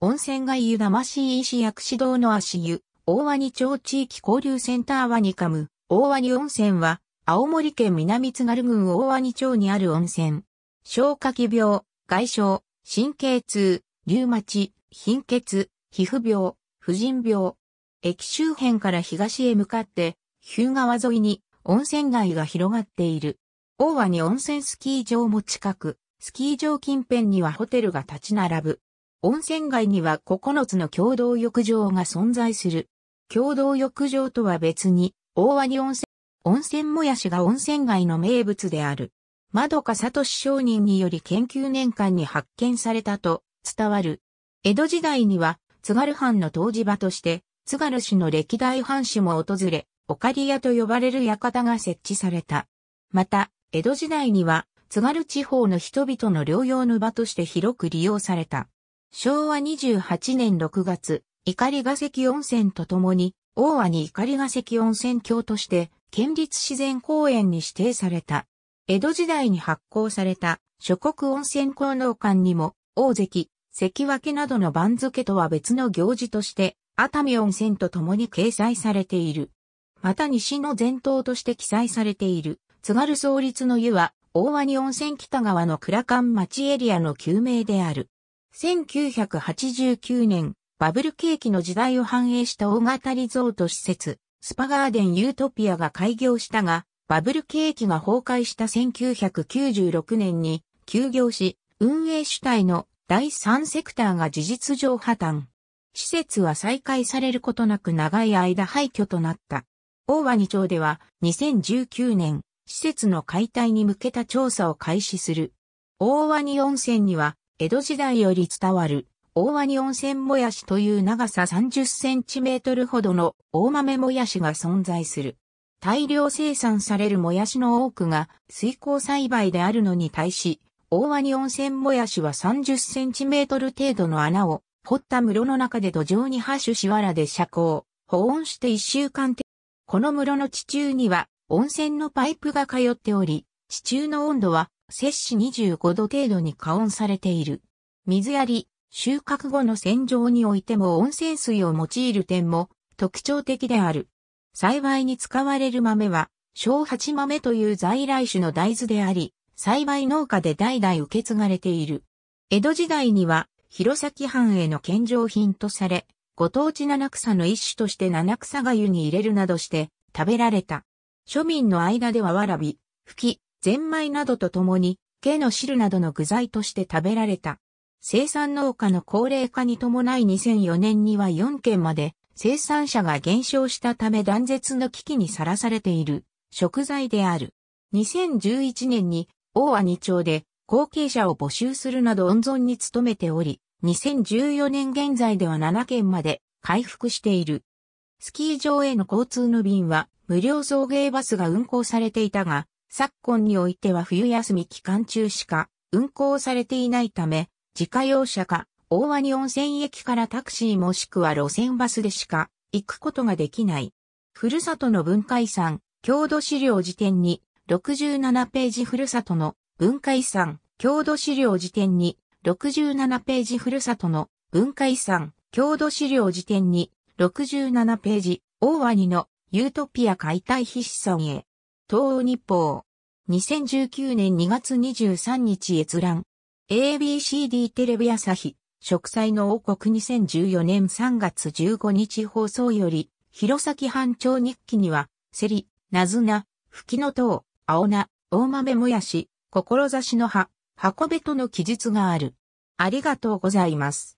温泉街湯魂石薬師堂の足湯、大鰐町地域交流センターワニカム、大鰐温泉は、青森県南津軽郡大鰐町にある温泉。消化器病、外傷、神経痛、リウマチ、貧血、皮膚病、婦人病。駅周辺から東へ向かって、日向川沿いに温泉街が広がっている。大鰐温泉スキー場も近く、スキー場近辺にはホテルが立ち並ぶ。温泉街には9つの共同浴場が存在する。共同浴場とは別に、大に温泉、温泉もやしが温泉街の名物である。窓か市商人により研究年間に発見されたと伝わる。江戸時代には、津軽藩の湯治場として、津軽市の歴代藩主も訪れ、オカリ屋と呼ばれる館が設置された。また、江戸時代には、津軽地方の人々の療養の場として広く利用された。昭和28年6月、碇ヶ関温泉とともに、大和に碇ヶ関温泉郷として、県立自然公園に指定された。江戸時代に発行された諸国温泉効能館にも、大関、関脇などの番付とは別の行事として、熱海温泉と共に掲載されている。また西の前頭として記載されている、津軽創立の湯は、大和に温泉北側の倉館町エリアの旧名である。1989年、バブル景気の時代を反映した大型リゾート施設、スパガーデンユートピアが開業したが、バブル景気が崩壊した1996年に休業し、運営主体の第三セクターが事実上破綻。施設は再開されることなく長い間廃墟となった。大和二町では2019年、施設の解体に向けた調査を開始する。大和二温泉には江戸時代より伝わる、大和に温泉もやしという長さ30センチメートルほどの大豆もやしが存在する。大量生産されるもやしの多くが水耕栽培であるのに対し、大和に温泉もやしは30センチメートル程度の穴を掘った室の中で土壌にハ種しわらで遮光、保温して1週間程この室の地中には温泉のパイプが通っており、地中の温度は摂氏25度程度に加温されている。水やり、収穫後の洗浄においても温泉水を用いる点も特徴的である。栽培に使われる豆は、小八豆という在来種の大豆であり、栽培農家で代々受け継がれている。江戸時代には、弘前藩への献上品とされ、ご当地七草の一種として七草が湯に入れるなどして食べられた。庶民の間ではわらび、吹き、ゼンマイなどとともに、毛の汁などの具材として食べられた。生産農家の高齢化に伴い2004年には4件まで生産者が減少したため断絶の危機にさらされている食材である。2011年に大和町で後継者を募集するなど温存に努めており、2014年現在では7件まで回復している。スキー場への交通の便は無料送迎バスが運行されていたが、昨今においては冬休み期間中しか運行されていないため、自家用車か大和に温泉駅からタクシーもしくは路線バスでしか行くことができない。ふるさとの文化遺産、郷土資料辞典に、67ページふるさとの文化遺産、郷土資料辞典に、67ページふるさとの文化遺産、郷土資料辞典に、67ページ、大和にのユートピア解体必資産へ。東欧日報。2019年2月23日閲覧。ABCD テレビ朝日。植栽の王国2014年3月15日放送より、弘前半町日記には、セリ、ナズナ、吹きの塔、青菜、大豆もやし、志の葉、箱べとの記述がある。ありがとうございます。